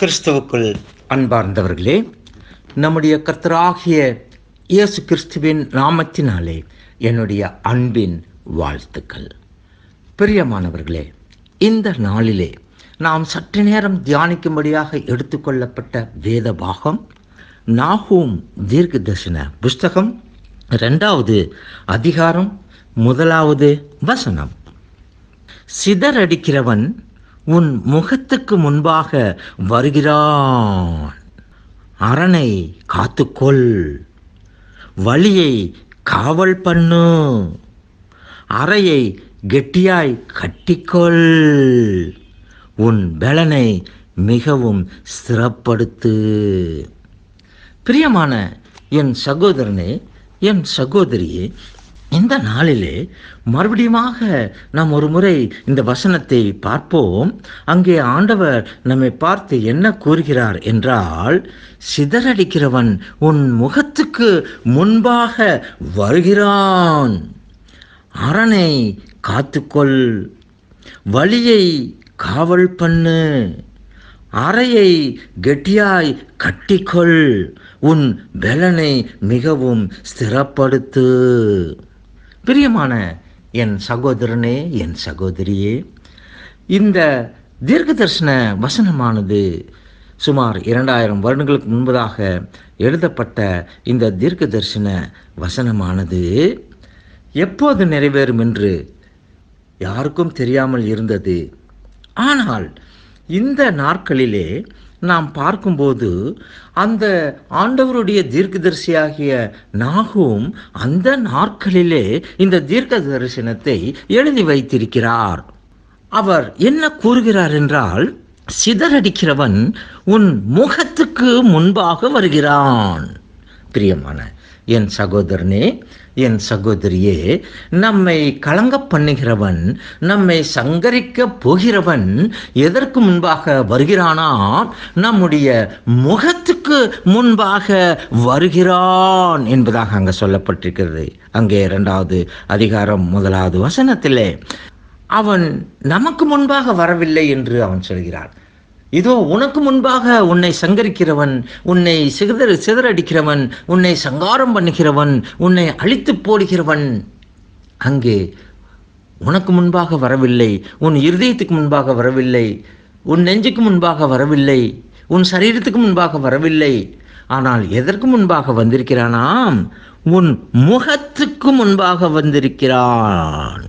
கிறிஸ்துவுக்குள் அன்பார்ந்தவர்களே நம்முடைய கர்த்தராகிய இயேசு கிறிஸ்துவின் நாமத்தினாலே என்னுடைய அன்பின் வாழ்த்துக்கள் பிரியமானவர்களே இந்த நாளிலே நாம் சற்று நேரம் தியானிக்கும்படியாக எடுத்துக்கொள்ளப்பட்ட வேத பாகம் நாகூம் தீர்க்க தர்சன புஸ்தகம் ரெண்டாவது அதிகாரம் முதலாவது வசனம் சிதறடிக்கிறவன் உன் முகத்துக்கு முன்பாக வருகிறான் அரணை காத்துக்கொள் வழியை காவல் பண்ணு அறையை கெட்டியாய் கட்டிக்கொள் உன் பலனை மிகவும் சிறப்படுத்து பிரியமான என் சகோதரனே என் சகோதரியே இந்த நாளிலே மறுபடியுமாக நாம் ஒரு முறை இந்த வசனத்தை பார்ப்போம் அங்கே ஆண்டவர் நம்மை பார்த்து என்ன கூறுகிறார் என்றால் சிதறடிக்கிறவன் உன் முகத்துக்கு முன்பாக வருகிறான் அரணை காத்துக்கொள் வழியை காவல் பண்ணு அறையை கெட்டியாய் கட்டிக்கொள் உன் பலனை மிகவும் ஸ்திரப்படுத்து பிரியமான என் சகோதரனே என் சகோதரியே இந்த தீர்க்க தரிசன வசனமானது சுமார் இரண்டாயிரம் வருடங்களுக்கு முன்பதாக எழுதப்பட்ட இந்த தீர்க்க தரிசன வசனமானது எப்போது நிறைவேறும் என்று யாருக்கும் தெரியாமல் இருந்தது ஆனால் இந்த நாட்களிலே நாம் பார்க்கும்போது அந்த ஆண்டவருடைய தீர்க்கதரிசியாகிய நாகும் அந்த நாட்களிலே இந்த தீர்க்க தரிசனத்தை எழுதி வைத்திருக்கிறார் அவர் என்ன கூறுகிறார் என்றால் சிதறடிக்கிறவன் உன் முகத்துக்கு முன்பாக வருகிறான் பிரியமான என் சகோதரனே என் சகோதரியே நம்மை கலங்க பண்ணுகிறவன் நம்மை சங்கரிக்க போகிறவன் எதற்கு முன்பாக வருகிறானா நம்முடைய முகத்துக்கு முன்பாக வருகிறான் என்பதாக அங்கே சொல்லப்பட்டிருக்கிறது அங்கே இரண்டாவது அதிகாரம் முதலாவது வசனத்திலே அவன் நமக்கு முன்பாக வரவில்லை என்று அவன் சொல்கிறான் இதோ உனக்கு முன்பாக உன்னை சங்கரிக்கிறவன் உன்னை சிதற சிதறடிக்கிறவன் உன்னை சங்காரம் பண்ணுகிறவன் உன்னை அழித்து போடுகிறவன் அங்கே உனக்கு முன்பாக வரவில்லை உன் இருதயத்துக்கு முன்பாக வரவில்லை உன் நெஞ்சுக்கு முன்பாக வரவில்லை உன் சரீரத்துக்கு முன்பாக வரவில்லை ஆனால் எதற்கு முன்பாக வந்திருக்கிறானாம் உன் முகத்துக்கு முன்பாக வந்திருக்கிறான்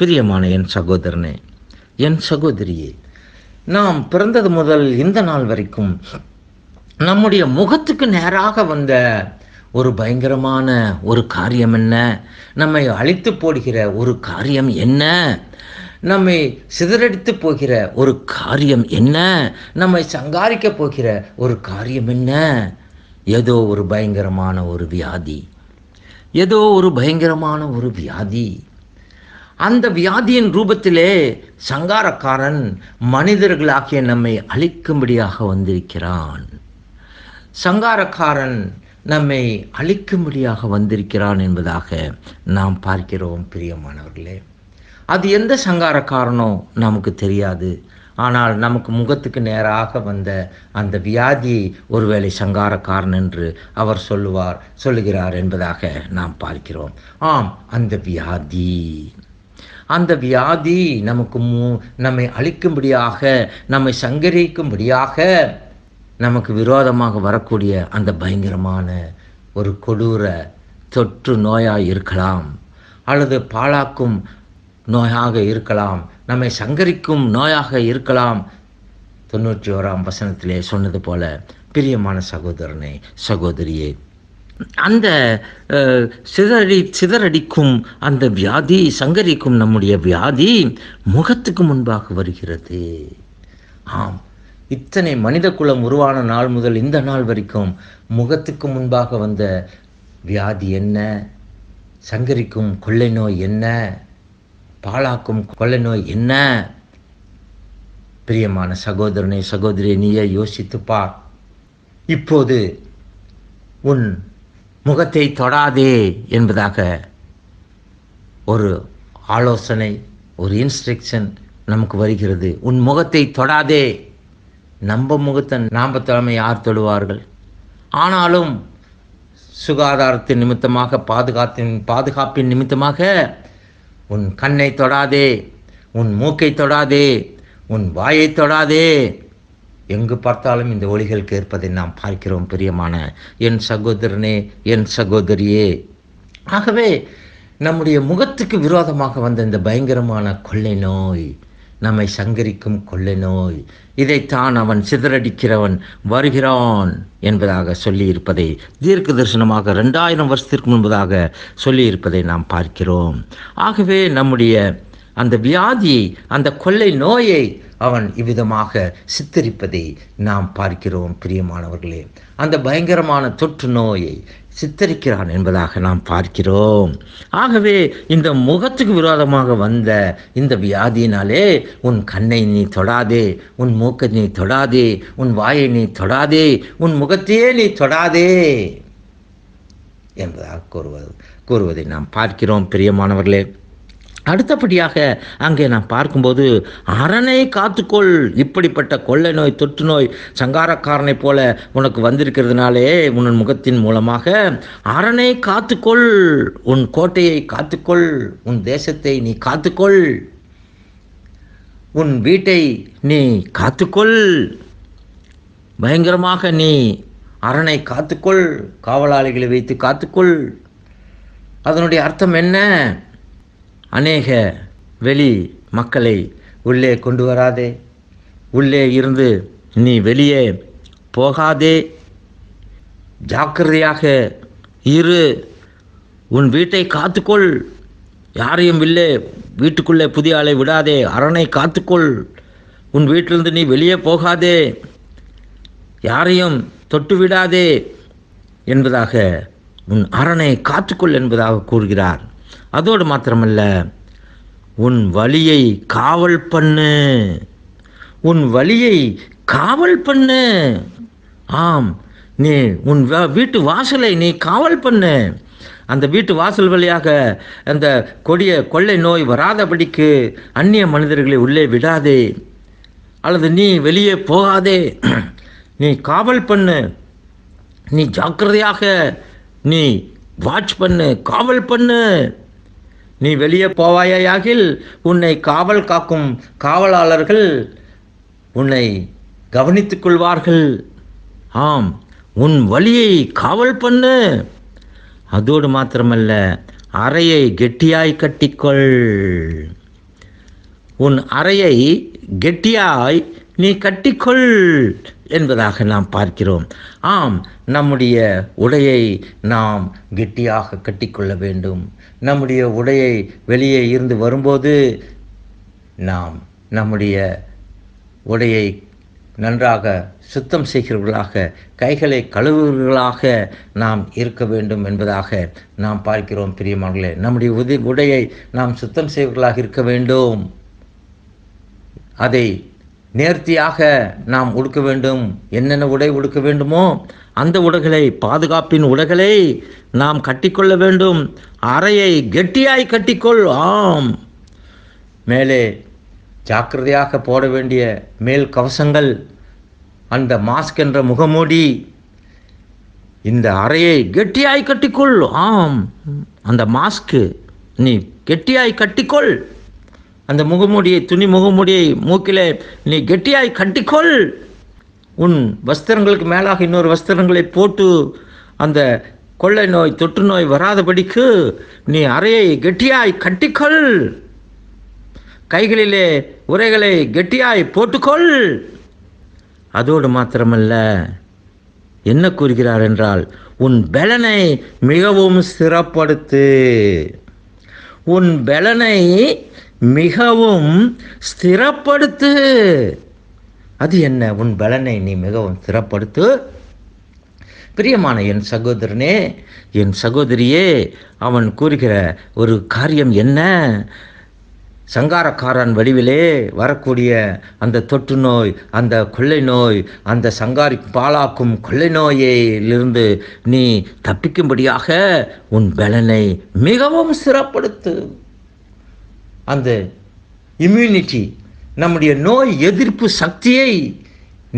பிரியமான என் சகோதரனே என் சகோதரியே நாம் பிறந்தது முதல் இந்த நாள் வரைக்கும் நம்முடைய முகத்துக்கு நேராக வந்த ஒரு பயங்கரமான ஒரு காரியம் என்ன நம்மை அழித்து போடுகிற ஒரு காரியம் என்ன நம்மை சிதறடித்து போகிற ஒரு காரியம் என்ன நம்மை சங்காரிக்க போகிற ஒரு காரியம் என்ன ஏதோ ஒரு பயங்கரமான ஒரு வியாதி ஏதோ ஒரு பயங்கரமான ஒரு வியாதி அந்த வியாதியின் ரூபத்திலே சங்காரக்காரன் மனிதர்களாகிய நம்மை அழிக்கும்படியாக வந்திருக்கிறான் சங்காரக்காரன் நம்மை அழிக்கும்படியாக வந்திருக்கிறான் என்பதாக நாம் பார்க்கிறோம் பிரியமானவர்களே அது எந்த சங்காரக்காரனோ நமக்கு தெரியாது ஆனால் நமக்கு முகத்துக்கு நேராக வந்த அந்த வியாதியை ஒருவேளை சங்காரக்காரன் என்று அவர் சொல்லுவார் சொல்லுகிறார் என்பதாக நாம் பார்க்கிறோம் ஆம் அந்த வியாதி அந்த வியாதி நமக்கு நம்மை அழிக்கும்படியாக நம்மை சங்கரிக்கும்படியாக நமக்கு விரோதமாக வரக்கூடிய அந்த பயங்கரமான ஒரு கொடூர தொற்று நோயாக இருக்கலாம் அல்லது பாழாக்கும் நோயாக இருக்கலாம் நம்மை சங்கரிக்கும் நோயாக இருக்கலாம் தொண்ணூற்றி ஓராம் வசனத்திலே சொன்னது போல பிரியமான சகோதரனை சகோதரியே அந்த சிதறி சிதறடிக்கும் அந்த வியாதி சங்கரிக்கும் நம்முடைய வியாதி முகத்துக்கு முன்பாக வருகிறது ஆம் இத்தனை மனித குலம் உருவான நாள் முதல் இந்த நாள் வரைக்கும் முகத்துக்கு முன்பாக வந்த வியாதி என்ன சங்கரிக்கும் கொள்ளை நோய் என்ன பாலாக்கும் கொள்ளை நோய் என்ன பிரியமான சகோதரனை சகோதரி நீயே யோசித்துப்பா இப்போது உன் முகத்தை தொடாதே என்பதாக ஒரு ஆலோசனை ஒரு இன்ஸ்ட்ரக்ஷன் நமக்கு வருகிறது உன் முகத்தை தொடாதே நம்ப முகத்தை நாம் தலைமை யார் தொழுவார்கள் ஆனாலும் சுகாதாரத்தின் நிமித்தமாக பாதுகாத்தின் பாதுகாப்பின் நிமித்தமாக உன் கண்ணை தொடாதே உன் மூக்கை தொடாதே உன் வாயை தொடாதே எங்கு பார்த்தாலும் இந்த ஒளிகள் கேட்பதை நாம் பார்க்கிறோம் பிரியமான என் சகோதரனே என் சகோதரியே ஆகவே நம்முடைய முகத்துக்கு விரோதமாக வந்த இந்த பயங்கரமான கொள்ளை நோய் நம்மை சங்கரிக்கும் கொள்ளை நோய் இதைத்தான் அவன் சிதறடிக்கிறவன் வருகிறான் என்பதாக சொல்லியிருப்பதை தீர்க்க தரிசனமாக ரெண்டாயிரம் வருஷத்திற்கு முன்பதாக சொல்லியிருப்பதை நாம் பார்க்கிறோம் ஆகவே நம்முடைய அந்த வியாதியை அந்த கொள்ளை நோயை அவன் இவ்விதமாக சித்தரிப்பதை நாம் பார்க்கிறோம் பிரியமானவர்களே அந்த பயங்கரமான தொற்று நோயை சித்தரிக்கிறான் என்பதாக நாம் பார்க்கிறோம் ஆகவே இந்த முகத்துக்கு விரோதமாக வந்த இந்த வியாதியினாலே உன் கண்ணை நீ தொடாதே உன் மூக்கை நீ தொடாதே உன் வாயை நீ தொடாதே உன் முகத்தையே நீ தொடாதே என்பதாக கூறுவது கூறுவதை நாம் பார்க்கிறோம் பிரியமானவர்களே அடுத்தபடியாக அங்கே நாம் பார்க்கும்போது அரணை காத்துக்கொள் இப்படிப்பட்ட கொள்ளை நோய் தொற்று நோய் சங்காரக்காரனைப் போல உனக்கு வந்திருக்கிறதுனாலே உன் முகத்தின் மூலமாக அரணை காத்துக்கொள் உன் கோட்டையை காத்துக்கொள் உன் தேசத்தை நீ காத்துக்கொள் உன் வீட்டை நீ காத்துக்கொள் பயங்கரமாக நீ அரணை காத்துக்கொள் காவலாளிகளை வைத்து காத்துக்கொள் அதனுடைய அர்த்தம் என்ன அநேக வெளி மக்களை உள்ளே கொண்டு வராதே உள்ளே இருந்து நீ வெளியே போகாதே ஜாக்கிரதையாக இரு உன் வீட்டை காத்துக்கொள் யாரையும் இல்லை வீட்டுக்குள்ளே புதிய ஆளை விடாதே அரணை காத்துக்கொள் உன் வீட்டிலிருந்து நீ வெளியே போகாதே யாரையும் தொட்டு விடாதே என்பதாக உன் அரணை காத்துக்கொள் என்பதாக கூறுகிறார் அதோடு மாத்திரமல்ல உன் வழியை காவல் பண்ணு உன் வழியை காவல் பண்ணு ஆம் நீ உன் வீட்டு வாசலை நீ காவல் பண்ணு அந்த வீட்டு வாசல் வழியாக அந்த கொடிய கொள்ளை நோய் வராதபடிக்கு அந்நிய மனிதர்களை உள்ளே விடாதே அல்லது நீ வெளியே போகாதே நீ காவல் பண்ணு நீ ஜாக்கிரதையாக நீ வாட்ச் பண்ணு காவல் பண்ணு நீ வெளியே போவாயாகில் உன்னை காவல் காக்கும் காவலாளர்கள் உன்னை கவனித்துக் கொள்வார்கள் ஆம் உன் வழியை காவல் பண்ணு அதோடு மாத்திரமல்ல அறையை கெட்டியாய் கட்டிக்கொள் உன் அறையை கெட்டியாய் நீ கட்டிக்கொள் என்பதாக நாம் பார்க்கிறோம் ஆம் நம்முடைய உடையை நாம் கெட்டியாக கட்டிக்கொள்ள வேண்டும் நம்முடைய உடையை வெளியே இருந்து வரும்போது நாம் நம்முடைய உடையை நன்றாக சுத்தம் செய்கிறவர்களாக கைகளை கழுவுவர்களாக நாம் இருக்க வேண்டும் என்பதாக நாம் பார்க்கிறோம் பிரியமானங்களே நம்முடைய உதி உடையை நாம் சுத்தம் செய்வர்களாக இருக்க வேண்டும் அதை நேர்த்தியாக நாம் உடுக்க வேண்டும் என்னென்ன உடை உடுக்க வேண்டுமோ அந்த உடைகளை பாதுகாப்பின் உடைகளை நாம் கட்டிக்கொள்ள வேண்டும் அறையை கெட்டியாய் கட்டிக்கொள் ஆம் மேலே ஜாக்கிரதையாக போட வேண்டிய மேல் கவசங்கள் அந்த மாஸ்க் என்ற முகமூடி இந்த அறையை கெட்டியாய் கட்டிக்கொள் ஆம் அந்த மாஸ்க்கு நீ கெட்டியாய் கட்டிக்கொள் அந்த முகமூடியை துணி முகமூடியை மூக்கிலே நீ கெட்டியாய் கட்டிக்கொள் உன் வஸ்திரங்களுக்கு மேலாக இன்னொரு வஸ்திரங்களை போட்டு அந்த கொள்ளை நோய் தொற்று நோய் வராதபடிக்கு நீ அறையை கெட்டியாய் கட்டிக்கொள் கைகளிலே உரைகளை கெட்டியாய் போட்டுக்கொள் அதோடு மாத்திரமல்ல என்ன கூறுகிறார் என்றால் உன் பலனை மிகவும் சிறப்படுத்து உன் பலனை மிகவும் ஸ்திரப்படுத்து அது என்ன உன் பலனை நீ மிகவும் ஸ்திரப்படுத்து பிரியமான என் சகோதரனே என் சகோதரியே அவன் கூறுகிற ஒரு காரியம் என்ன சங்காரக்காரன் வடிவிலே வரக்கூடிய அந்த தொற்று நோய் அந்த கொள்ளை நோய் அந்த சங்காரி பாலாக்கும் கொள்ளை நோயிலிருந்து நீ தப்பிக்கும்படியாக உன் பலனை மிகவும் சிறப்படுத்து அந்த இம்யூனிட்டி நம்முடைய நோய் எதிர்ப்பு சக்தியை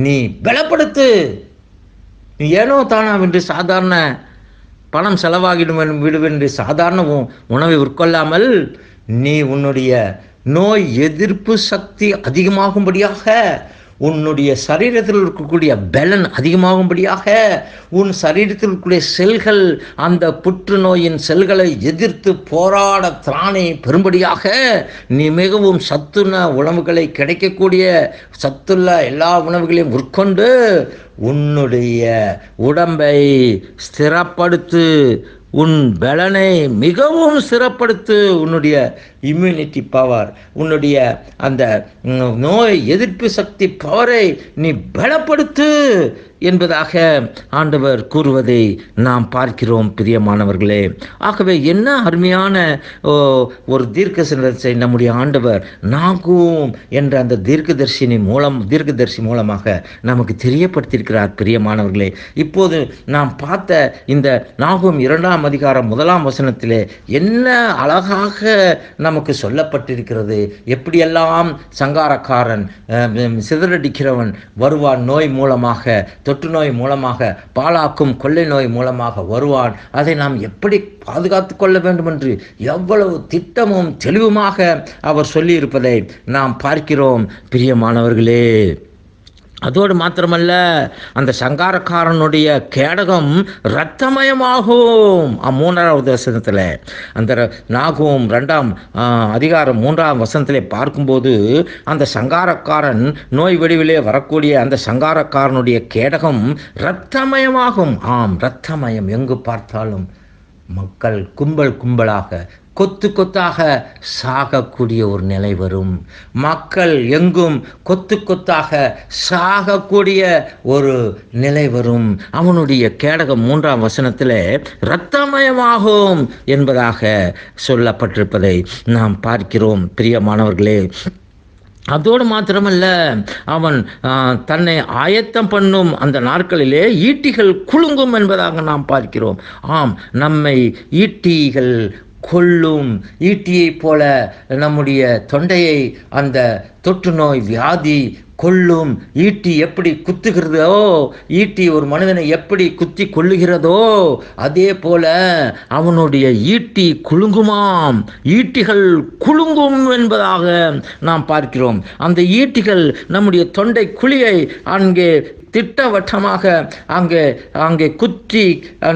நீ பலப்படுத்து நீ ஏனோ தானா என்று சாதாரண பணம் செலவாகிடும் விடுவென்று சாதாரண உணவை உட்கொள்ளாமல் நீ உன்னுடைய நோய் எதிர்ப்பு சக்தி அதிகமாகும்படியாக உன்னுடைய சரீரத்தில் இருக்கக்கூடிய பலன் அதிகமாகும்படியாக உன் சரீரத்தில் இருக்கக்கூடிய செல்கள் அந்த புற்றுநோயின் செல்களை எதிர்த்து போராட திராணை பெறும்படியாக நீ மிகவும் சத்துண உணவுகளை கிடைக்கக்கூடிய சத்துள்ள எல்லா உணவுகளையும் உட்கொண்டு உன்னுடைய உடம்பை ஸ்திரப்படுத்து உன் பலனை மிகவும் சிறப்படுத்து உன்னுடைய இம்யூனிட்டி பவர் உன்னுடைய அந்த நோய் எதிர்ப்பு சக்தி பவரை நீ பலப்படுத்து என்பதாக ஆண்டவர் கூறுவதை நாம் பார்க்கிறோம் பிரியமானவர்களே ஆகவே என்ன அருமையான ஒரு தீர்க்க சிந்தனை நம்முடைய ஆண்டவர் நாகும் என்ற அந்த தீர்க்கதர்சினி மூலம் தீர்க்கதர்சி மூலமாக நமக்கு தெரியப்படுத்தியிருக்கிறார் பிரியமானவர்களே இப்போது நாம் பார்த்த இந்த நாகும் இரண்டாம் அதிகாரம் முதலாம் வசனத்திலே என்ன அழகாக நமக்கு சொல்லப்பட்டிருக்கிறது எப்படியெல்லாம் சங்காரக்காரன் சிதறடிக்கிறவன் வருவான் நோய் மூலமாக தொற்று நோய் மூலமாக பாலாக்கும் கொள்ளை நோய் மூலமாக வருவான் அதை நாம் எப்படி பாதுகாத்து கொள்ள வேண்டும் என்று எவ்வளவு திட்டமும் தெளிவுமாக அவர் சொல்லியிருப்பதை நாம் பார்க்கிறோம் பிரியமானவர்களே அதோடு மாத்திரமல்ல அந்த சங்காரக்காரனுடைய கேடகம் இரத்தமயமாகும் மூன்றாவது வசனத்தில் அந்த நாகும் ரெண்டாம் அதிகாரம் மூன்றாம் வசனத்தில் பார்க்கும்போது அந்த சங்காரக்காரன் நோய் வடிவிலே வரக்கூடிய அந்த சங்காரக்காரனுடைய கேடகம் இரத்தமயமாகும் ஆம் இரத்தமயம் எங்கு பார்த்தாலும் மக்கள் கும்பல் கும்பலாக கொத்து கொத்தாக சாகக்கூடிய ஒரு நிலை வரும் மக்கள் எங்கும் கொத்து கொத்தாக சாகக்கூடிய ஒரு நிலை வரும் அவனுடைய கேடகம் மூன்றாம் வசனத்தில் இரத்தமயமாகும் என்பதாக சொல்லப்பட்டிருப்பதை நாம் பார்க்கிறோம் பிரியமானவர்களே அதோடு மாத்திரமல்ல அவன் தன்னை ஆயத்தம் பண்ணும் அந்த நாட்களிலே ஈட்டிகள் குலுங்கும் என்பதாக நாம் பார்க்கிறோம் ஆம் நம்மை ஈட்டிகள் கொள்ளும் ஈட்டியைப் போல நம்முடைய தொண்டையை அந்த தொற்று நோய் வியாதி கொள்ளும் ஈட்டி எப்படி குத்துகிறதோ ஈட்டி ஒரு மனிதனை எப்படி குத்தி கொள்ளுகிறதோ அதே போல அவனுடைய ஈட்டி குலுங்குமாம் ஈட்டிகள் குலுங்கும் என்பதாக நாம் பார்க்கிறோம் அந்த ஈட்டிகள் நம்முடைய தொண்டை குழியை அங்கே திட்டவட்டமாக அங்கே அங்கே குத்தி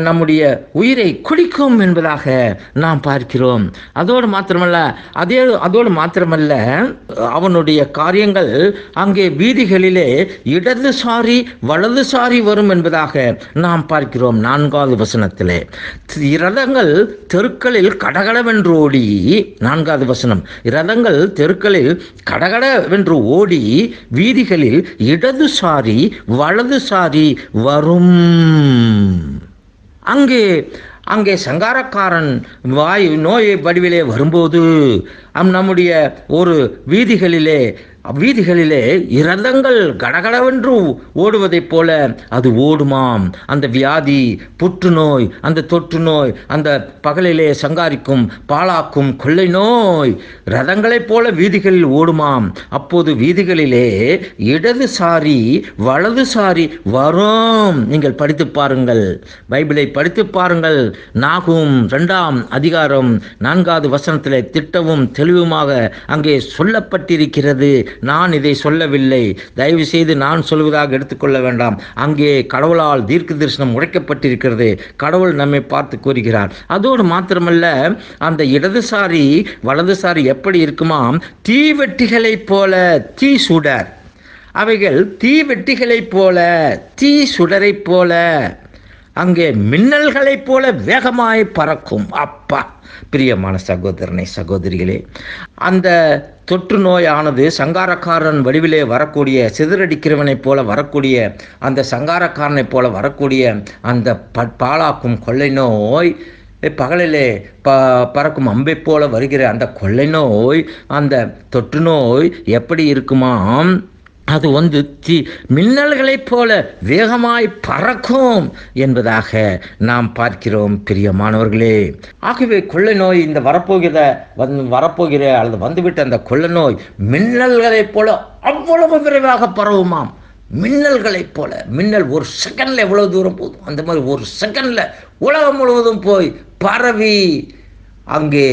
நம்முடைய உயிரை குளிக்கும் என்பதாக நாம் பார்க்கிறோம் அதோடு மாத்திரமல்ல அதே அதோடு மாத்திரமல்ல அவனுடைய காரியங்கள் அங்கே வீதிகளிலே இடதுசாரி வலதுசாரி வரும் என்பதாக நாம் பார்க்கிறோம் நான்காவது வசனத்திலே ரதங்கள் தெருக்களில் கடகடவென்று ஓடி நான்காவது வசனம் ரதங்கள் தெருக்களில் கடகடவென்று ஓடி வீதிகளில் இடதுசாரி வ வலதுசாரி வரும் அங்கே அங்கே சங்காரக்காரன் வாய் நோயை வடிவிலே வரும்போது நம்முடைய ஒரு வீதிகளிலே வீதிகளிலே இரதங்கள் கடகடவென்று ஓடுவதைப் போல அது ஓடுமாம் அந்த வியாதி புற்றுநோய் அந்த தொற்று நோய் அந்த பகலிலே சங்காரிக்கும் பாலாக்கும் கொள்ளை நோய் ரதங்களைப் போல வீதிகளில் ஓடுமாம் அப்போது வீதிகளிலே இடதுசாரி வலதுசாரி வரும் நீங்கள் படித்து பாருங்கள் பைபிளை படித்து பாருங்கள் நாகும் ரெண்டாம் அதிகாரம் நான்காவது வசனத்தில் திட்டவும் தெளிவுமாக அங்கே சொல்லப்பட்டிருக்கிறது நான் இதை சொல்லவில்லை தயவு செய்து நான் சொல்வதாக எடுத்துக்கொள்ள வேண்டாம் அங்கே கடவுளால் தீர்க்க தரிசனம் உடைக்கப்பட்டிருக்கிறது கடவுள் நம்மை பார்த்து கூறுகிறார் அதோடு மாத்திரமல்ல அந்த இடதுசாரி வலதுசாரி எப்படி இருக்குமாம் தீவெட்டிகளைப் போல தீ சுடர் அவைகள் தீவெட்டிகளைப் போல தீ சுடரைப் போல அங்கே மின்னல்களைப் போல வேகமாய் பறக்கும் அப்பா பிரியமான சகோதரனை சகோதரிகளே அந்த தொற்று நோயானது சங்காரக்காரன் வடிவிலே வரக்கூடிய சிதறடிக்கிறவனைப் போல வரக்கூடிய அந்த சங்காரக்காரனைப் போல வரக்கூடிய அந்த ப பாலாக்கும் கொள்ளை நோய் பகலிலே ப பறக்கும் அம்பை போல வருகிற அந்த கொள்ளை நோய் அந்த தொற்று நோய் எப்படி இருக்குமாம் அது வந்து தி மின்னல்களைப் போல வேகமாய் பறக்கும் என்பதாக நாம் பார்க்கிறோம் பிரியமானவர்களே ஆகவே கொள்ளை நோய் இந்த வரப்போகிற வந் வரப்போகிற அல்லது வந்துவிட்ட அந்த கொள்ளை நோய் மின்னல்களைப் போல அவ்வளவு விரைவாக பரவுமாம் மின்னல்களைப் போல மின்னல் ஒரு செகண்டில் எவ்வளோ தூரம் போதும் அந்த மாதிரி ஒரு செகண்டில் உலகம் முழுவதும் போய் பரவி அங்கே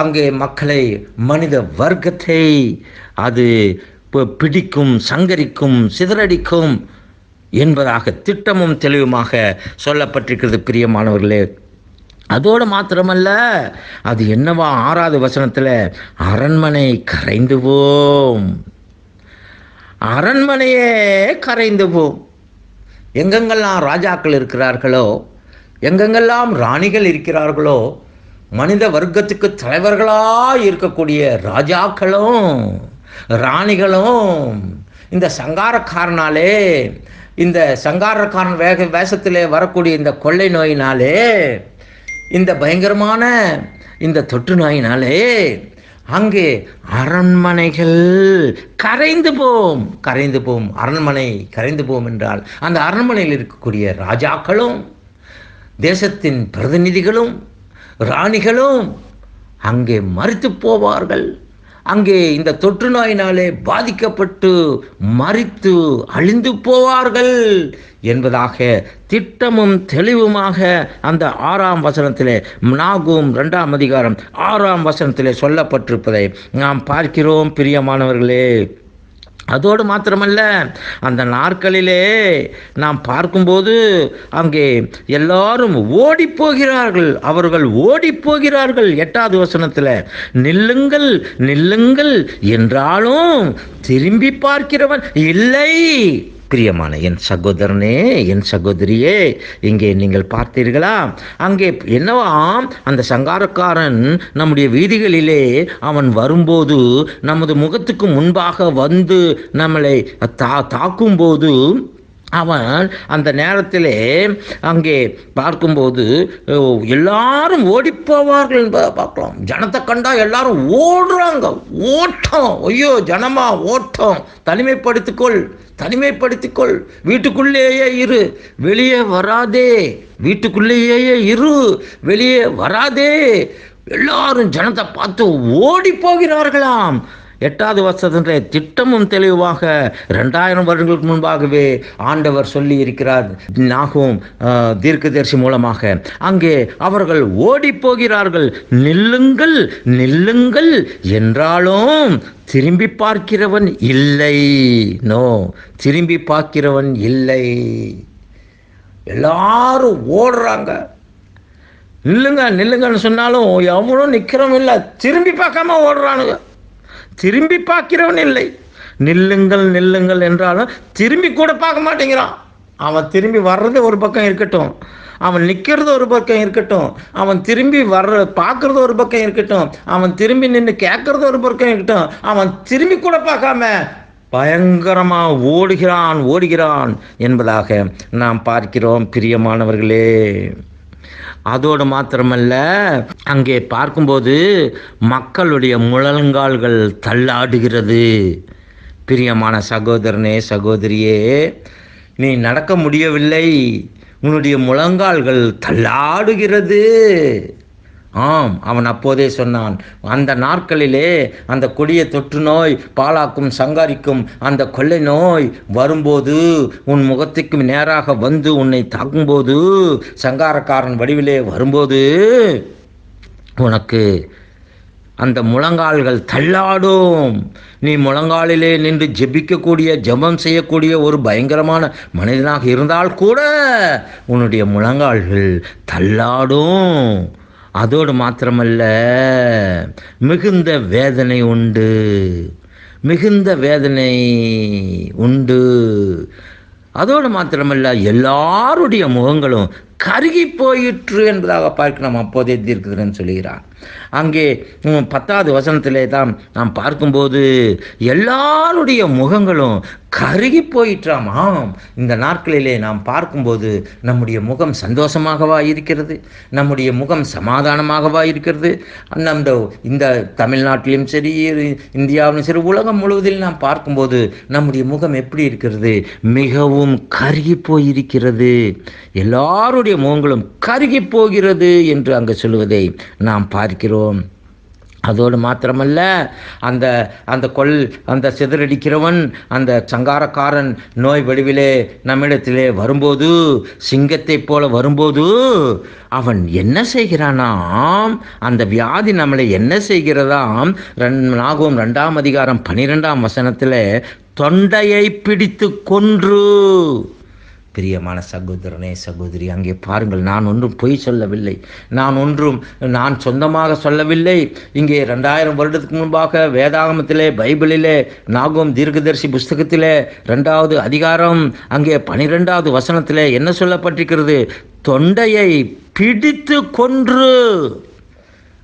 அங்கே மக்களை மனித வர்க்கத்தை அது பிடிக்கும் சங்கரிக்கும் சிதறடிக்கும் என்பதாக திட்டமும் தெளிவுமாக சொல்லப்பட்டிருக்கிறது பிரியமானவர்களே அதோடு மாத்திரமல்ல அது என்னவா ஆறாவது வசனத்தில் அரண்மனை கரைந்து போம் அரண்மனையே கரைந்து போம் எங்கெங்கெல்லாம் ராஜாக்கள் இருக்கிறார்களோ எங்கெங்கெல்லாம் ராணிகள் இருக்கிறார்களோ மனித வர்க்கத்துக்கு தலைவர்களாக இருக்கக்கூடிய ராஜாக்களும் ராணிகளும் இந்த சங்காரக்காரனாலே இந்த சங்காரக்காரன் வேக வேஷத்திலே வரக்கூடிய இந்த கொள்ளை நோயினாலே இந்த பயங்கரமான இந்த தொற்று நோயினாலே அங்கே அரண்மனைகள் கரைந்து போம் கரைந்து போம் அரண்மனை கரைந்து போம் என்றால் அந்த அரண்மனையில் இருக்கக்கூடிய ராஜாக்களும் தேசத்தின் பிரதிநிதிகளும் ராணிகளும் அங்கே மறுத்து போவார்கள் அங்கே இந்த தொற்று நோயினாலே பாதிக்கப்பட்டு மறித்து அழிந்து போவார்கள் என்பதாக திட்டமும் தெளிவுமாக அந்த ஆறாம் வசனத்திலே நாகும் ரெண்டாம் அதிகாரம் ஆறாம் வசனத்திலே சொல்லப்பட்டிருப்பதை நாம் பார்க்கிறோம் பிரியமானவர்களே அதோடு மாத்திரமல்ல அந்த நாட்களிலே நாம் பார்க்கும்போது அங்கே எல்லாரும் ஓடி போகிறார்கள் அவர்கள் ஓடி போகிறார்கள் எட்டாவது வசனத்தில் நில்லுங்கள் நில்லுங்கள் என்றாலும் திரும்பி பார்க்கிறவன் இல்லை பிரியமான என் சகோதரனே என் சகோதரியே இங்கே நீங்கள் பார்த்தீர்களா அங்கே என்னவாம் அந்த சங்காரக்காரன் நம்முடைய வீதிகளிலே அவன் வரும்போது நமது முகத்துக்கு முன்பாக வந்து நம்மளை தா தாக்கும்போது அவன் அந்த நேரத்திலே அங்கே பார்க்கும்போது எல்லாரும் ஓடிப்போவார்கள் என்பதை பார்க்கலாம் ஜனத்தை கண்டா எல்லாரும் ஓடுறாங்க ஓட்டம் ஐயோ ஜனமா ஓட்டம் தனிமைப்படுத்திக்கொள் தனிமைப்படுத்திக்கொள் வீட்டுக்குள்ளேயே இரு வெளியே வராதே வீட்டுக்குள்ளேயே இரு வெளியே வராதே எல்லாரும் ஜனத்தை பார்த்து ஓடி போகிறார்களாம் எட்டாவது வருஷத்தினுடைய திட்டமும் தெளிவாக ரெண்டாயிரம் வருடங்களுக்கு முன்பாகவே ஆண்டவர் சொல்லி இருக்கிறார் நாகும் தீர்க்கதரிசி மூலமாக அங்கே அவர்கள் ஓடி போகிறார்கள் நில்லுங்கள் நில்லுங்கள் என்றாலும் திரும்பி பார்க்கிறவன் இல்லை நோ திரும்பி பார்க்கிறவன் இல்லை எல்லாரும் ஓடுறாங்க நில்லுங்க நில்லுங்கன்னு சொன்னாலும் எவனும் நிற்கிறவன் இல்லை திரும்பி பார்க்காம ஓடுறானுங்க திரும்பி பார்க்கிறவன் இல்லை நில்லுங்கள் நில்லுங்கள் என்றாலும் திரும்பி கூட பார்க்க மாட்டேங்கிறான் அவன் திரும்பி வர்றது ஒரு பக்கம் இருக்கட்டும் அவன் நிற்கிறது ஒரு பக்கம் இருக்கட்டும் அவன் திரும்பி வர்ற பார்க்கறது ஒரு பக்கம் இருக்கட்டும் அவன் திரும்பி நின்று கேட்கறது ஒரு பக்கம் இருக்கட்டும் அவன் திரும்பி கூட பார்க்காம பயங்கரமாக ஓடுகிறான் ஓடுகிறான் என்பதாக நாம் பார்க்கிறோம் பிரியமானவர்களே அதோடு மாத்திரமல்ல அங்கே பார்க்கும்போது மக்களுடைய முழங்கால்கள் தள்ளாடுகிறது பிரியமான சகோதரனே சகோதரியே நீ நடக்க முடியவில்லை உன்னுடைய முழங்கால்கள் தள்ளாடுகிறது ஆம் அவன் அப்போதே சொன்னான் அந்த நாட்களிலே அந்த கொடிய தொற்று நோய் பாலாக்கும் சங்காரிக்கும் அந்த கொள்ளை நோய் வரும்போது உன் முகத்துக்கு நேராக வந்து உன்னை தாக்கும்போது சங்காரக்காரன் வடிவிலே வரும்போது உனக்கு அந்த முழங்கால்கள் தள்ளாடும் நீ முழங்காலிலே நின்று ஜெபிக்கக்கூடிய ஜபம் செய்யக்கூடிய ஒரு பயங்கரமான மனிதனாக இருந்தால் கூட உன்னுடைய முழங்கால்கள் தள்ளாடும் அதோடு மாத்திரமல்ல மிகுந்த வேதனை உண்டு மிகுந்த வேதனை உண்டு அதோடு மாத்திரமல்ல எல்லாருடைய முகங்களும் கருகி போயிற்று என்பதாக பார்க்க நாம் அப்போதே தீர்க்குதுன்னு சொல்கிறான் அங்கே பத்தாவது வசனத்திலே தான் நாம் பார்க்கும்போது எல்லாருடைய முகங்களும் கருகி போயிற்றாம் ஆம் இந்த நாட்களிலே நாம் பார்க்கும்போது நம்முடைய முகம் சந்தோஷமாகவா இருக்கிறது நம்முடைய முகம் சமாதானமாகவா இருக்கிறது அந்த இந்த தமிழ்நாட்டிலும் சரி இந்தியாவிலும் சரி உலகம் முழுவதில் நாம் பார்க்கும்போது நம்முடைய முகம் எப்படி இருக்கிறது மிகவும் கருகி போயிருக்கிறது எல்லாருடைய முகங்களும் கருகி போகிறது என்று அங்கு சொல்வதை நாம் பார்க்க இருக்கிறோம் அதோடு மாத்திரமல்ல அந்த அந்த கொள் அந்த சிதறடிக்கிறவன் அந்த சங்காரக்காரன் நோய் வடிவிலே நம்மிடத்திலே வரும்போது சிங்கத்தைப் போல வரும்போது அவன் என்ன செய்கிறானாம் அந்த வியாதி நம்மளை என்ன செய்கிறதாம் ரெண் நாகவும் ரெண்டாம் அதிகாரம் பனிரெண்டாம் வசனத்தில் தொண்டையை பிடித்து கொன்று பிரியமான சகோதரனே சகோதரி அங்கே பாருங்கள் நான் ஒன்றும் பொய் சொல்லவில்லை நான் ஒன்றும் நான் சொந்தமாக சொல்லவில்லை இங்கே ரெண்டாயிரம் வருடத்துக்கு முன்பாக வேதாகமத்திலே பைபிளிலே நாகோம் தீர்க்கதரிசி புஸ்தகத்திலே ரெண்டாவது அதிகாரம் அங்கே பனிரெண்டாவது வசனத்திலே என்ன சொல்லப்பட்டிருக்கிறது தொண்டையை பிடித்து கொன்று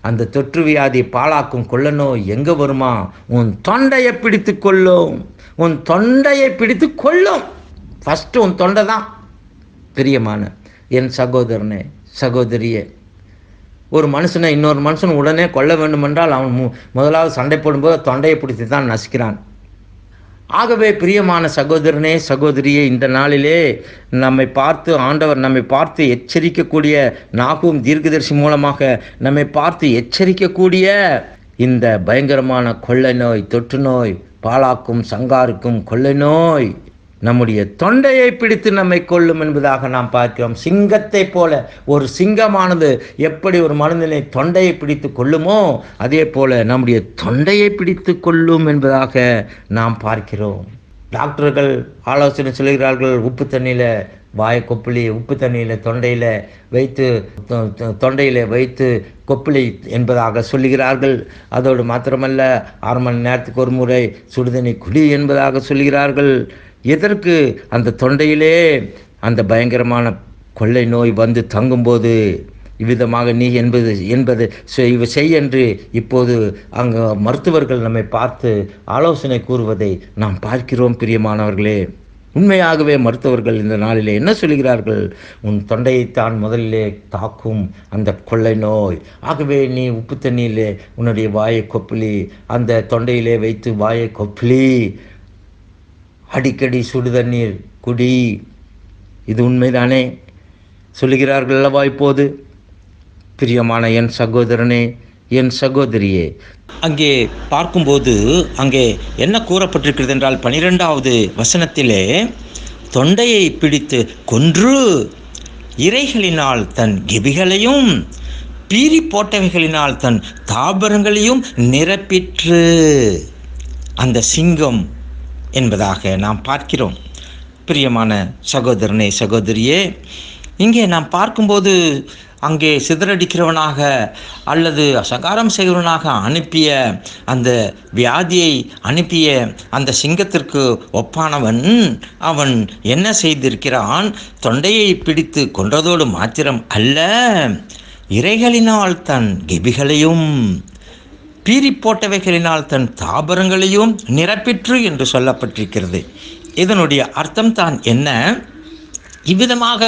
அந்த தொற்று வியாதி பாழாக்கும் கொள்ளனோ எங்கே வருமா உன் தொண்டையை பிடித்து கொள்ளும் உன் தொண்டையை பிடித்து கொள்ளும் ஃபஸ்ட்டு உன் தொண்டை தான் பிரியமான என் சகோதரனே சகோதரியே ஒரு மனுஷனை இன்னொரு மனுஷன் உடனே கொல்ல வேண்டுமென்றால் அவன் மு முதலாவது சண்டை போடும்போது தொண்டையை பிடித்து தான் நசுக்கிறான் ஆகவே பிரியமான சகோதரனே சகோதரியே இந்த நாளிலே நம்மை பார்த்து ஆண்டவர் நம்மை பார்த்து எச்சரிக்கக்கூடிய நாகும் தீர்க்கதரிசி மூலமாக நம்மை பார்த்து எச்சரிக்கக்கூடிய இந்த பயங்கரமான கொள்ளை நோய் தொற்று நோய் பாலாக்கும் சங்காருக்கும் கொள்ளை நோய் நம்முடைய தொண்டையை பிடித்து நம்மை கொள்ளும் என்பதாக நாம் பார்க்கிறோம் சிங்கத்தை போல ஒரு சிங்கமானது எப்படி ஒரு மனிதனை தொண்டையை பிடித்து கொள்ளுமோ அதே போல நம்முடைய தொண்டையை பிடித்து கொள்ளும் என்பதாக நாம் பார்க்கிறோம் டாக்டர்கள் ஆலோசனை சொல்கிறார்கள் உப்பு தண்ணியில் வாய கொப்பிளி உப்பு தண்ணியில் தொண்டையில் வைத்து தொண்டையில் வைத்து கொப்பிளி என்பதாக சொல்லுகிறார்கள் அதோடு மாத்திரமல்ல ஆறு மணி நேரத்துக்கு ஒரு முறை சுடுதண்ணி குடி என்பதாக சொல்கிறார்கள் எதற்கு அந்த தொண்டையிலே அந்த பயங்கரமான கொள்ளை நோய் வந்து தங்கும்போது இவ்விதமாக நீ என்பது என்பது செய் என்று இப்போது அங்கு மருத்துவர்கள் நம்மை பார்த்து ஆலோசனை கூறுவதை நாம் பார்க்கிறோம் பிரியமானவர்களே உண்மையாகவே மருத்துவர்கள் இந்த நாளிலே என்ன சொல்கிறார்கள் உன் தொண்டையை தான் முதலிலே தாக்கும் அந்த கொள்ளை நோய் ஆகவே நீ உப்பு தண்ணியிலே உன்னுடைய வாயை கொப்பிலி அந்த தொண்டையிலே வைத்து வாயை கொப்பிலி அடிக்கடி சுடு தண்ணீர் குடி இது உண்மைதானே சொல்லுகிறார்கள் அல்லவா இப்போது பிரியமான என் சகோதரனே என் சகோதரியே அங்கே பார்க்கும்போது அங்கே என்ன கூறப்பட்டிருக்கிறது என்றால் பனிரெண்டாவது வசனத்திலே தொண்டையை பிடித்து கொன்று இறைகளினால் தன் கிபிகளையும் பீரி போட்டவைகளினால் தன் தாபரங்களையும் நிரப்பிற்று அந்த சிங்கம் என்பதாக நாம் பார்க்கிறோம் பிரியமான சகோதரனே சகோதரியே இங்கே நாம் பார்க்கும்போது அங்கே சிதறடிக்கிறவனாக அல்லது அசங்காரம் செய்கிறவனாக அனுப்பிய அந்த வியாதியை அனுப்பிய அந்த சிங்கத்திற்கு ஒப்பானவன் அவன் என்ன செய்திருக்கிறான் தொண்டையை பிடித்து கொன்றதோடு மாத்திரம் அல்ல இறைகளினால் தன் கெபிகளையும் பீறி போட்டவைகளினால் தன் தாபரங்களையும் நிரப்பிற்று என்று சொல்லப்பட்டிருக்கிறது இதனுடைய அர்த்தம் தான் என்ன இவ்விதமாக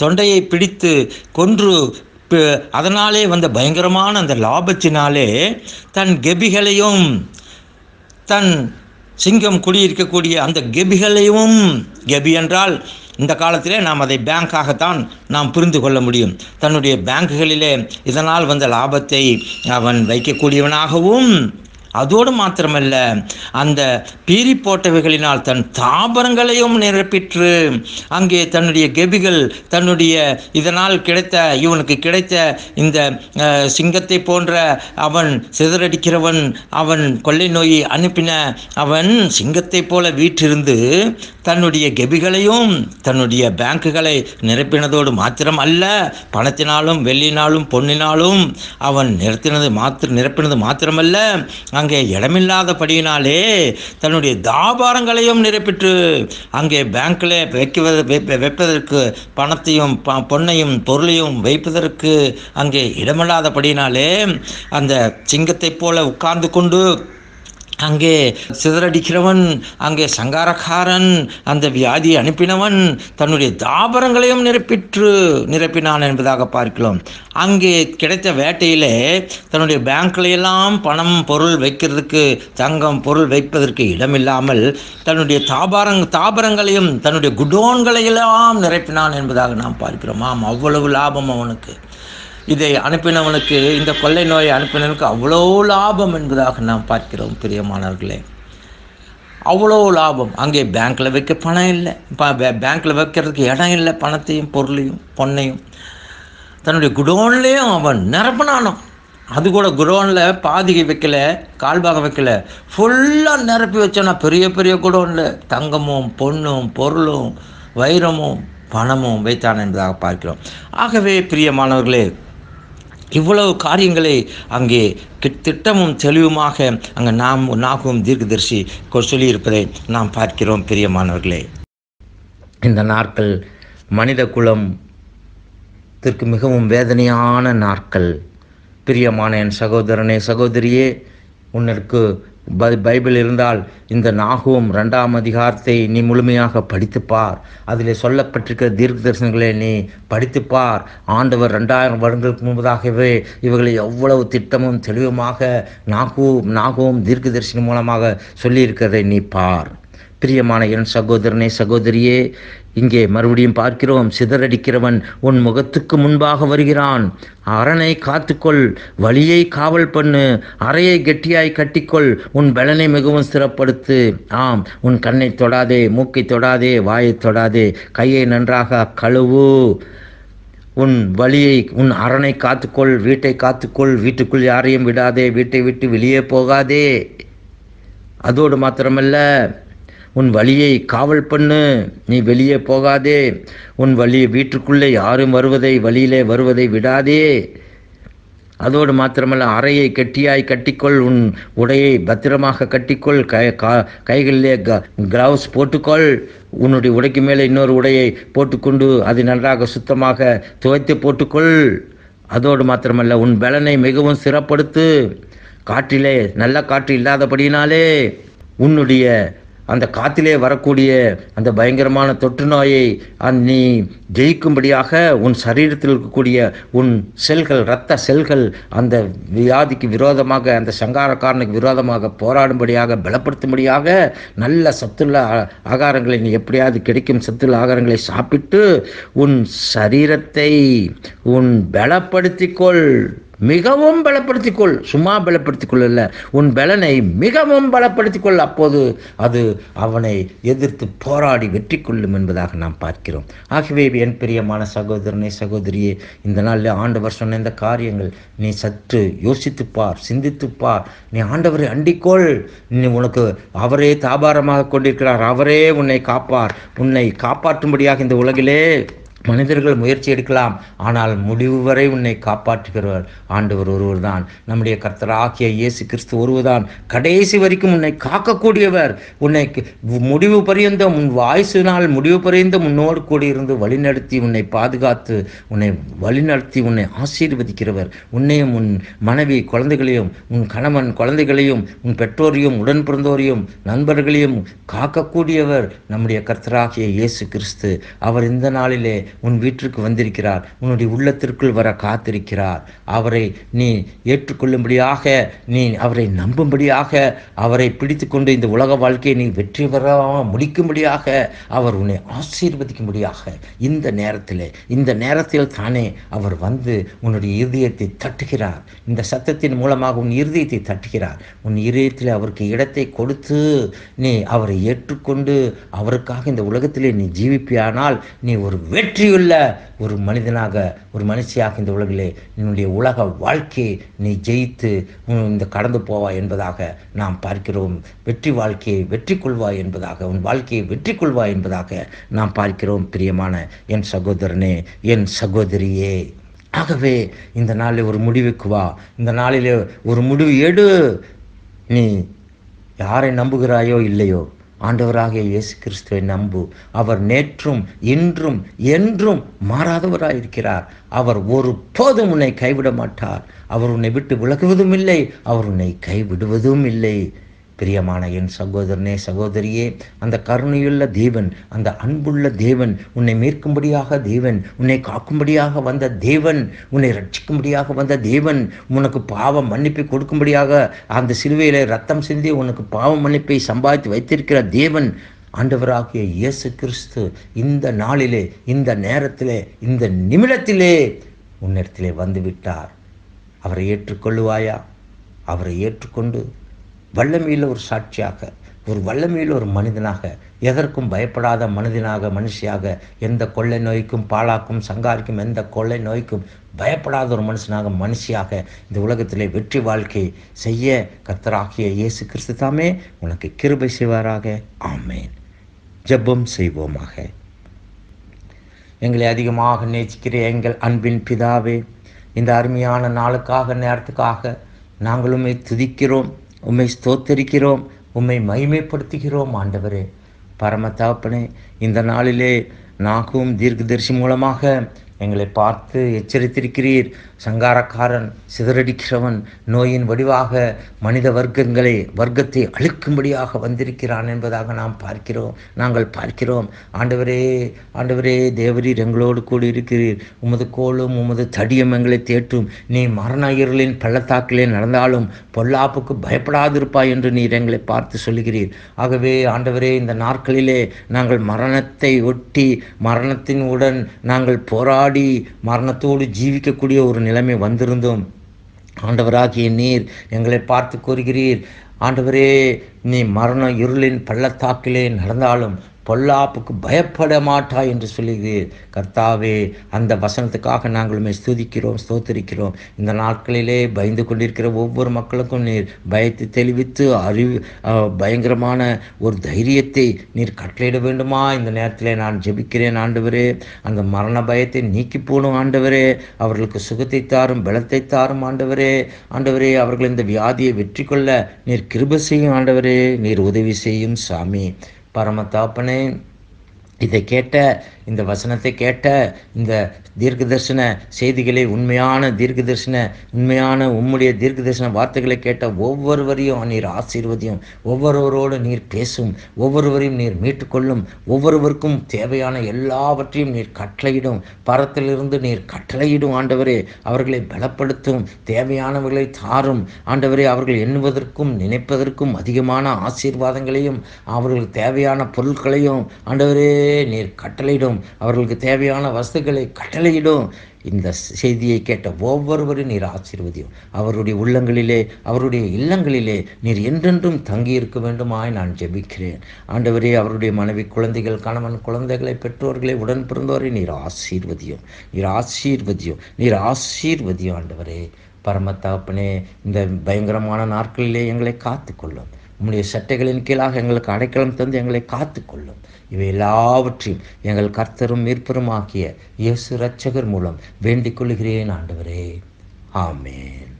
தொண்டையை பிடித்து கொன்று அதனாலே வந்த பயங்கரமான அந்த லாபத்தினாலே தன் கெபிகளையும் தன் சிங்கம் குடியிருக்கக்கூடிய அந்த கெபிகளையும் கெபி என்றால் இந்த காலத்திலே நாம் அதை பேங்காகத்தான் நாம் புரிந்து கொள்ள முடியும் தன்னுடைய பேங்குகளிலே இதனால் வந்த லாபத்தை அவன் வைக்கக்கூடியவனாகவும் அதோடு மாத்திரமல்ல அந்த பீரி போட்டவைகளினால் தன் தாபரங்களையும் நிரப்பிற்று அங்கே தன்னுடைய கெபிகள் தன்னுடைய இதனால் கிடைத்த இவனுக்கு கிடைத்த இந்த சிங்கத்தை போன்ற அவன் சிதறடிக்கிறவன் அவன் கொள்ளை நோயை அனுப்பின அவன் சிங்கத்தை போல வீற்றிருந்து தன்னுடைய கெபிகளையும் தன்னுடைய பேங்குகளை நிரப்பினதோடு மாத்திரம் அல்ல பணத்தினாலும் வெள்ளினாலும் பொன்னினாலும் அவன் நிறுத்தினது மாத்திர நிரப்பினது மாத்திரமல்ல அங்கே இடமில்லாதபடியினாலே தன்னுடைய தாபாரங்களையும் நிரப்பிட்டு அங்கே பேங்க்கில் வைக்குவது வைப்பதற்கு பணத்தையும் பொண்ணையும் பொருளையும் வைப்பதற்கு அங்கே இடமில்லாதபடியினாலே அந்த சிங்கத்தைப் போல உட்கார்ந்து கொண்டு அங்கே சிதறடிக்கிறவன் அங்கே சங்காரக்காரன் அந்த வியாதி அனுப்பினவன் தன்னுடைய தாபரங்களையும் நிரப்பிற்று நிரப்பினான் என்பதாக பார்க்கலாம் அங்கே கிடைத்த வேட்டையிலே தன்னுடைய பேங்க்லையெல்லாம் பணம் பொருள் வைக்கிறதுக்கு தங்கம் பொருள் வைப்பதற்கு இடமில்லாமல் தன்னுடைய தாபாரங் தாபரங்களையும் தன்னுடைய குடோன்களையெல்லாம் நிரப்பினான் என்பதாக நாம் பார்க்கிறோம் ஆம் அவ்வளவு லாபம் அவனுக்கு இதை அனுப்பினவனுக்கு இந்த கொள்ளை நோயை அனுப்பினவனுக்கு அவ்வளோ லாபம் என்பதாக நாம் பார்க்கிறோம் பிரியமானவர்களே அவ்வளோ லாபம் அங்கே பேங்க்கில் வைக்க பணம் இல்லை பேங்க்கில் வைக்கிறதுக்கு இடம் இல்லை பணத்தையும் பொருளையும் பொண்ணையும் தன்னுடைய குடோன்லேயும் அவன் நிரப்பினானான் அது கூட குடோனில் பாதிகை வைக்கல கால்பாகம் வைக்கல ஃபுல்லாக நிரப்பி வச்சோன்னா பெரிய பெரிய குடோனில் தங்கமும் பொண்ணும் பொருளும் வைரமும் பணமும் வைத்தான் என்பதாக பார்க்கிறோம் ஆகவே பிரியமானவர்களே இவ்வளவு காரியங்களை அங்கே திட்டமும் தெளிவுமாக அங்கே நாம் நாகும் தீர்க்கதரிசி சொல்லியிருப்பதை நாம் பார்க்கிறோம் பிரியமானவர்களே இந்த நாட்கள் மனித குலத்திற்கு மிகவும் வேதனையான நாட்கள் பிரியமான என் சகோதரனே சகோதரியே உன்னிற்கு பைபிள் இருந்தால் இந்த நாகும் ரெண்டாம் அதிகாரத்தை நீ முழுமையாக படித்துப்பார் அதில் சொல்லப்பட்டிருக்கிற தீர்க்க தரிசனங்களை நீ படித்துப்பார் ஆண்டவர் ரெண்டாயிரம் வருடங்களுக்கு முன்பதாகவே இவர்களை எவ்வளவு திட்டமும் தெளிவுமாக நாகூம் நாகவும் தீர்க்க தரிசனம் மூலமாக சொல்லியிருக்கிறதை நீ பார் பிரியமான என் சகோதரனே சகோதரியே இங்கே மறுபடியும் பார்க்கிறோம் சிதறடிக்கிறவன் உன் முகத்துக்கு முன்பாக வருகிறான் அரணை காத்துக்கொள் வழியை காவல் பண்ணு அறையை கெட்டியாய் கட்டிக்கொள் உன் பலனை மிகவும் சிறப்படுத்து ஆம் உன் கண்ணை தொடாதே மூக்கை தொடாதே வாயை தொடாதே கையை நன்றாக கழுவு உன் வழியை உன் அரணை காத்துக்கொள் வீட்டை காத்துக்கொள் வீட்டுக்குள் யாரையும் விடாதே வீட்டை விட்டு வெளியே போகாதே அதோடு மாத்திரமல்ல உன் வழியை காவல் பண்ணு நீ வெளியே போகாதே உன் வழி வீட்டுக்குள்ளே யாரும் வருவதை வழியிலே வருவதை விடாதே அதோடு மாத்திரமல்ல அறையை கெட்டியாய் கட்டிக்கொள் உன் உடையை பத்திரமாக கட்டிக்கொள் கை கைகளிலே க கிளவுஸ் போட்டுக்கொள் உன்னுடைய உடைக்கு மேலே இன்னொரு உடையை போட்டுக்கொண்டு அது நன்றாக சுத்தமாக துவைத்து போட்டுக்கொள் அதோடு மாத்திரமல்ல உன் பலனை மிகவும் சிறப்படுத்து காற்றிலே நல்ல காற்று இல்லாதபடியினாலே உன்னுடைய அந்த காத்திலே வரக்கூடிய அந்த பயங்கரமான தொற்று நோயை நீ ஜெயிக்கும்படியாக உன் சரீரத்தில் இருக்கக்கூடிய உன் செல்கள் இரத்த செல்கள் அந்த வியாதிக்கு விரோதமாக அந்த சங்காரக்காரனுக்கு விரோதமாக போராடும்படியாக பலப்படுத்தும்படியாக நல்ல சத்துள்ள ஆகாரங்களை நீ எப்படியாவது கிடைக்கும் சத்துள்ள ஆகாரங்களை சாப்பிட்டு உன் சரீரத்தை உன் பலப்படுத்திக்கொள் மிகவும் பலப்படுத்திக் கொள் சும்மா பலப்படுத்திக் கொள்ளல உன் பலனை மிகவும் பலப்படுத்திக் கொள் அப்போது அது அவனை எதிர்த்து போராடி வெற்றி கொள்ளும் என்பதாக நாம் பார்க்கிறோம் ஆகவே என் பிரியமான சகோதரனை சகோதரியே இந்த நாளில் ஆண்டவர் சொன்ன இந்த காரியங்கள் நீ சற்று யோசித்து பார் சிந்தித்து பார் நீ ஆண்டவரை அண்டிக்கொள் நீ உனக்கு அவரே தாபாரமாக கொண்டிருக்கிறார் அவரே உன்னை காப்பார் உன்னை காப்பாற்றும்படியாக இந்த உலகிலே மனிதர்கள் முயற்சி எடுக்கலாம் ஆனால் முடிவு வரை உன்னை காப்பாற்றுகிறவர் ஆண்டவர் ஒருவர் தான் நம்முடைய கர்த்தர் ஆகிய இயேசு கிறிஸ்து ஒருவர்தான் கடைசி வரைக்கும் உன்னை காக்கக்கூடியவர் உன்னை முடிவு பரியந்த உன் வாய்ஸினால் முடிவு பரியந்த உன்னோடு கூடியிருந்து இருந்து வழிநடத்தி உன்னை பாதுகாத்து உன்னை வழிநடத்தி உன்னை ஆசீர்வதிக்கிறவர் உன்னையும் உன் மனைவி குழந்தைகளையும் உன் கணவன் குழந்தைகளையும் உன் பெற்றோரையும் உடன் பிறந்தோரையும் நண்பர்களையும் காக்கக்கூடியவர் நம்முடைய கர்த்தராகிய இயேசு கிறிஸ்து அவர் இந்த நாளிலே உன் வீட்டிற்கு வந்திருக்கிறார் உன்னுடைய உள்ளத்திற்குள் வர காத்திருக்கிறார் அவரை நீ ஏற்றுக்கொள்ளும்படியாக நீ அவரை நம்பும்படியாக அவரை பிடித்து கொண்டு இந்த உலக வாழ்க்கையை நீ வெற்றி பெற முடிக்கும்படியாக அவர் உன்னை ஆசீர்வதிக்கும்படியாக இந்த நேரத்தில் இந்த நேரத்தில் தானே அவர் வந்து உன்னுடைய இருதயத்தை தட்டுகிறார் இந்த சத்தத்தின் மூலமாக உன் இருதயத்தை தட்டுகிறார் உன் இருதயத்தில் அவருக்கு இடத்தை கொடுத்து நீ அவரை ஏற்றுக்கொண்டு அவருக்காக இந்த உலகத்திலே நீ ஜீவிப்பியானால் நீ ஒரு வெற்றி வெற்றியுள்ள ஒரு மனிதனாக ஒரு மனுஷியாக இந்த உலகிலே என்னுடைய உலக வாழ்க்கையை நீ ஜெயித்து இந்த கடந்து போவா என்பதாக நாம் பார்க்கிறோம் வெற்றி வாழ்க்கையை வெற்றி கொள்வா என்பதாக உன் வாழ்க்கையை வெற்றி கொள்வா என்பதாக நாம் பார்க்கிறோம் பிரியமான என் சகோதரனே என் சகோதரியே ஆகவே இந்த நாளில் ஒரு முடிவுக்கு வா இந்த நாளில் ஒரு முடிவு எடு நீ யாரை நம்புகிறாயோ இல்லையோ ஆண்டவராகிய இயேசு கிறிஸ்துவை நம்பு அவர் நேற்றும் இன்றும் என்றும் மாறாதவராயிருக்கிறார் அவர் ஒரு போதும் உன்னை கைவிட மாட்டார் அவர் உன்னை விட்டு விலகுவதும் இல்லை அவர் உன்னை கைவிடுவதும் இல்லை பிரியமான என் சகோதரனே சகோதரியே அந்த கருணையுள்ள தேவன் அந்த அன்புள்ள தேவன் உன்னை மீட்கும்படியாக தேவன் உன்னை காக்கும்படியாக வந்த தேவன் உன்னை ரட்சிக்கும்படியாக வந்த தேவன் உனக்கு பாவம் மன்னிப்பை கொடுக்கும்படியாக அந்த சிலுவையில் ரத்தம் சிந்தி உனக்கு பாவம் மன்னிப்பை சம்பாதித்து வைத்திருக்கிற தேவன் ஆண்டவராகிய இயேசு கிறிஸ்து இந்த நாளிலே இந்த நேரத்திலே இந்த நிமிடத்திலே உன்னிடத்திலே வந்துவிட்டார் அவரை ஏற்றுக்கொள்ளுவாயா அவரை ஏற்றுக்கொண்டு வல்லமையில் ஒரு சாட்சியாக ஒரு வல்லமையில் ஒரு மனிதனாக எதற்கும் பயப்படாத மனிதனாக மனுஷியாக எந்த கொள்ளை நோய்க்கும் பாழாக்கும் சங்காரிக்கும் எந்த கொள்ளை நோய்க்கும் பயப்படாத ஒரு மனுஷனாக மனுஷியாக இந்த உலகத்திலே வெற்றி வாழ்க்கை செய்ய கர்த்தராகிய இயேசு கிறிஸ்து தாமே உனக்கு கிருபை செய்வாராக ஆமேன் ஜெபம் செய்வோமாக எங்களை அதிகமாக நேசிக்கிற எங்கள் அன்பின் பிதாவே இந்த அருமையான நாளுக்காக நேரத்துக்காக நாங்களுமே துதிக்கிறோம் உம்மை ஸ்தோத்தரிக்கிறோம் உம்மை மகிமைப்படுத்துகிறோம் ஆண்டவரே பரமத்தாப்பனே இந்த நாளிலே நாகும் தீர்க்கதரிசி மூலமாக எங்களை பார்த்து எச்சரித்திருக்கிறீர் சங்காரக்காரன் சிதறடிக்கிறவன் நோயின் வடிவாக மனித வர்க்கங்களை வர்க்கத்தை அழிக்கும்படியாக வந்திருக்கிறான் என்பதாக நாம் பார்க்கிறோம் நாங்கள் பார்க்கிறோம் ஆண்டவரே ஆண்டவரே தேவரீர் எங்களோடு கூடி இருக்கிறீர் உமது கோலும் உமது தடியும் எங்களை தேற்றும் நீ மரண இருளின் பள்ளத்தாக்கிலே நடந்தாலும் பொல்லாப்புக்கு பயப்படாதிருப்பாய் என்று நீர் எங்களை பார்த்து சொல்கிறீர் ஆகவே ஆண்டவரே இந்த நாட்களிலே நாங்கள் மரணத்தை ஒட்டி மரணத்தின் உடன் நாங்கள் போராடி மரணத்தோடு ஜீவிக்கக்கூடிய ஒரு நிலைமை வந்திருந்தோம் ஆண்டவராகிய நீர் எங்களை பார்த்து கூறுகிறீர் ஆண்டவரே நீ மரண இருளின் பள்ளத்தாக்கிலே நடந்தாலும் பொல்லாப்புக்கு பயப்பட மாட்டா என்று சொல்லுகிறீர் கர்த்தாவே அந்த வசனத்துக்காக நாங்களுமே ஸ்துதிக்கிறோம் ஸ்தோத்திரிக்கிறோம் இந்த நாட்களிலே பயந்து கொண்டிருக்கிற ஒவ்வொரு மக்களுக்கும் நீர் பயத்தை தெளிவித்து அறிவு பயங்கரமான ஒரு தைரியத்தை நீர் கட்டளையிட வேண்டுமா இந்த நேரத்தில் நான் ஜெபிக்கிறேன் ஆண்டவரே அந்த மரண பயத்தை நீக்கி போடும் ஆண்டவரே அவர்களுக்கு சுகத்தை தாரும் பலத்தை தாரும் ஆண்டவரே ஆண்டவரே அவர்கள் இந்த வியாதியை வெற்றி கொள்ள நீர் கிருப செய்யும் ஆண்டவரே நீர் உதவி செய்யும் சாமி பரம இதை கேட்ட இந்த வசனத்தை கேட்ட இந்த தீர்க்க தரிசன செய்திகளை உண்மையான தீர்க்க தரிசன உண்மையான உம்முடைய தரிசன வார்த்தைகளை கேட்ட ஒவ்வொருவரையும் நீர் ஆசீர்வதியும் ஒவ்வொருவரோடு நீர் பேசும் ஒவ்வொருவரையும் நீர் மீட்டுக்கொள்ளும் ஒவ்வொருவருக்கும் தேவையான எல்லாவற்றையும் நீர் கட்டளையிடும் பரத்திலிருந்து நீர் கட்டளையிடும் ஆண்டவரே அவர்களை பலப்படுத்தும் தேவையானவர்களை தாரும் ஆண்டவரே அவர்கள் எண்ணுவதற்கும் நினைப்பதற்கும் அதிகமான ஆசீர்வாதங்களையும் அவர்களுக்கு தேவையான பொருட்களையும் ஆண்டவரே நீர் கட்டளையிடும் அவர்களுக்கு தேவையான வஸ்துக்களை கட்டளையிடும் இந்த செய்தியை கேட்ட ஒவ்வொருவரும் நீர் ஆசீர்வதியும் அவருடைய உள்ளங்களிலே அவருடைய இல்லங்களிலே நீர் என்றென்றும் தங்கியிருக்க வேண்டுமாய் நான் ஜெபிக்கிறேன் ஆண்டவரே அவருடைய மனைவி குழந்தைகள் கணவன் குழந்தைகளை பெற்றோர்களை உடன் பிறந்தோரை நீர் ஆசீர்வதியும் நீர் ஆசீர்வதியும் நீர் ஆசீர்வதியும் ஆண்டவரே பரமத்தாப்பனே இந்த பயங்கரமான நாட்களிலே எங்களை காத்துக்கொள்ளும் உம்முடைய சட்டைகளின் கீழாக எங்களுக்கு அடைக்கலம் தந்து எங்களை காத்து கொள்ளும் இவை எல்லாவற்றையும் எங்கள் கர்த்தரும் மீட்பருமாக்கிய இயேசு ரட்சகர் மூலம் வேண்டிக் கொள்கிறேன் ஆண்டவரே ஆமேன்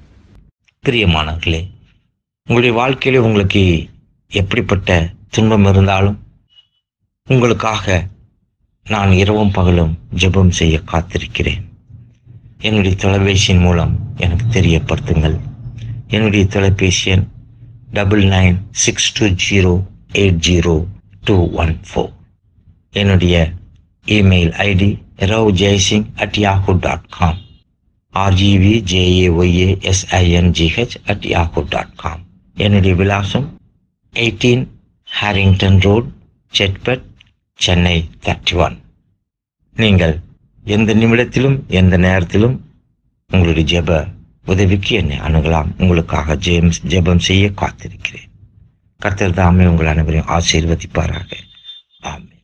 பிரியமானவர்களே உங்களுடைய வாழ்க்கையில உங்களுக்கு எப்படிப்பட்ட துன்பம் இருந்தாலும் உங்களுக்காக நான் இரவும் பகலும் ஜெபம் செய்ய காத்திருக்கிறேன் என்னுடைய தொலைபேசியின் மூலம் எனக்கு தெரியப்படுத்துங்கள் என்னுடைய தொலைபேசி எண் double nine six two zero eight zero two one four என்னுடைய email ID Rav Jaisingh at Yahoo dot com R G V J A Y A S I N G H at Yahoo dot com என்னுடைய விலாசம் eighteen Harrington road Chetpet Chennai thirty one நீங்கள் எந்த நிமிடத்திலும் எந்த நேரத்திலும் உங்களுடைய ஜெப உதவிக்கு என்னை அணுகலாம் உங்களுக்காக ஜெயம் ஜெபம் செய்ய காத்திருக்கிறேன் கர்த்தர் தாமே உங்கள் அனைவரையும் ஆசீர்வதிப்பாராக ஆமே